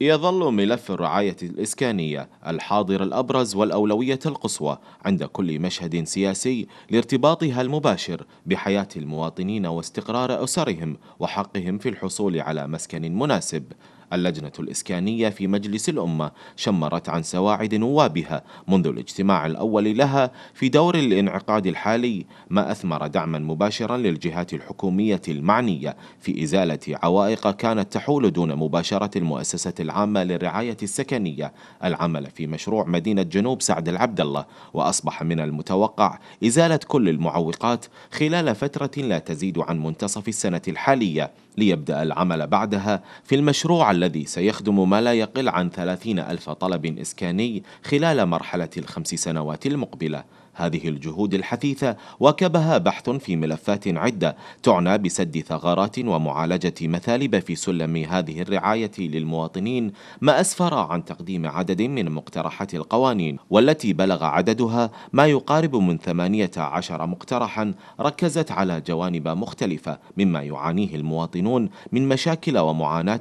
يظل ملف الرعاية الإسكانية الحاضر الأبرز والأولوية القصوى عند كل مشهد سياسي لارتباطها المباشر بحياة المواطنين واستقرار أسرهم وحقهم في الحصول على مسكن مناسب اللجنة الإسكانية في مجلس الأمة شمرت عن سواعد نوابها منذ الاجتماع الأول لها في دور الانعقاد الحالي ما أثمر دعما مباشرا للجهات الحكومية المعنية في إزالة عوائق كانت تحول دون مباشرة المؤسسة العامة للرعاية السكنية العمل في مشروع مدينة جنوب سعد العبد الله وأصبح من المتوقع إزالة كل المعوقات خلال فترة لا تزيد عن منتصف السنة الحالية ليبدأ العمل بعدها في المشروع الذي سيخدم ما لا يقل عن 30 ألف طلب إسكاني خلال مرحلة الخمس سنوات المقبلة هذه الجهود الحثيثة واكبها بحث في ملفات عدة تعنى بسد ثغرات ومعالجة مثالب في سلم هذه الرعاية للمواطنين ما أسفر عن تقديم عدد من مقترحات القوانين والتي بلغ عددها ما يقارب من 18 مقترحا ركزت على جوانب مختلفة مما يعانيه المواطنون من مشاكل ومعاناة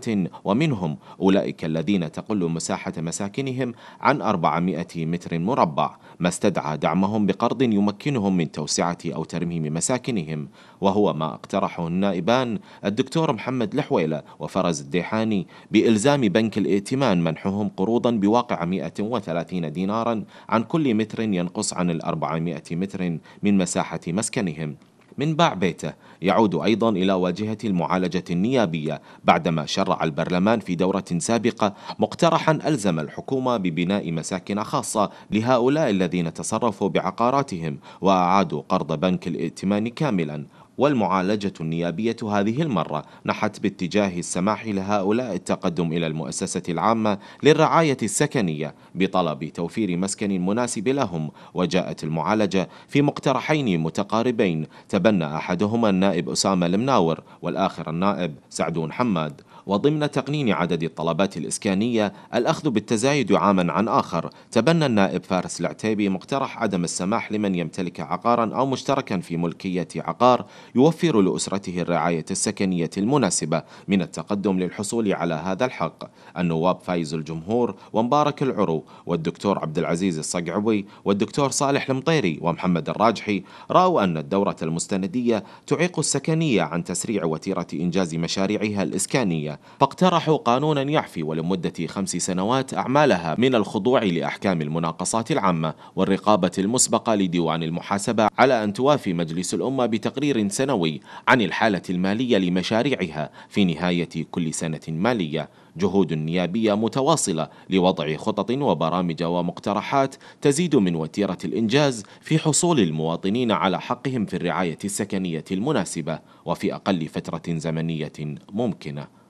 ومنهم أولئك الذين تقل مساحة مساكنهم عن 400 متر مربع ما استدعى دعمهم لهم بقرض يمكنهم من توسعة أو ترميم مساكنهم وهو ما اقترحه النائبان الدكتور محمد لحويلة وفرز الديحاني بإلزام بنك الائتمان منحهم قروضا بواقع 130 دينارا عن كل متر ينقص عن ال 400 متر من مساحة مسكنهم من باع بيته يعود أيضا إلى واجهة المعالجة النيابية بعدما شرع البرلمان في دورة سابقة مقترحا ألزم الحكومة ببناء مساكن خاصة لهؤلاء الذين تصرفوا بعقاراتهم وأعادوا قرض بنك الائتمان كاملا والمعالجة النيابية هذه المرة نحت باتجاه السماح لهؤلاء التقدم إلى المؤسسة العامة للرعاية السكنية بطلب توفير مسكن مناسب لهم وجاءت المعالجة في مقترحين متقاربين تبنى أحدهما النائب أسامة المناور والآخر النائب سعدون حماد وضمن تقنين عدد الطلبات الإسكانية الأخذ بالتزايد عاما عن آخر تبنى النائب فارس العتيبي مقترح عدم السماح لمن يمتلك عقارا أو مشتركا في ملكية عقار يوفر لأسرته الرعاية السكنية المناسبة من التقدم للحصول على هذا الحق النواب فايز الجمهور ومبارك العرو والدكتور عبد العزيز الصقعوي والدكتور صالح المطيري ومحمد الراجحي رأوا أن الدورة المستندية تعيق السكنية عن تسريع وتيرة إنجاز مشاريعها الإسكانية فاقترحوا قانونا يعفي ولمدة خمس سنوات أعمالها من الخضوع لأحكام المناقصات العامة والرقابة المسبقة لديوان المحاسبة على أن توافي مجلس الأمة بتقرير سنوي عن الحالة المالية لمشاريعها في نهاية كل سنة مالية جهود نيابية متواصلة لوضع خطط وبرامج ومقترحات تزيد من وتيرة الإنجاز في حصول المواطنين على حقهم في الرعاية السكنية المناسبة وفي أقل فترة زمنية ممكنة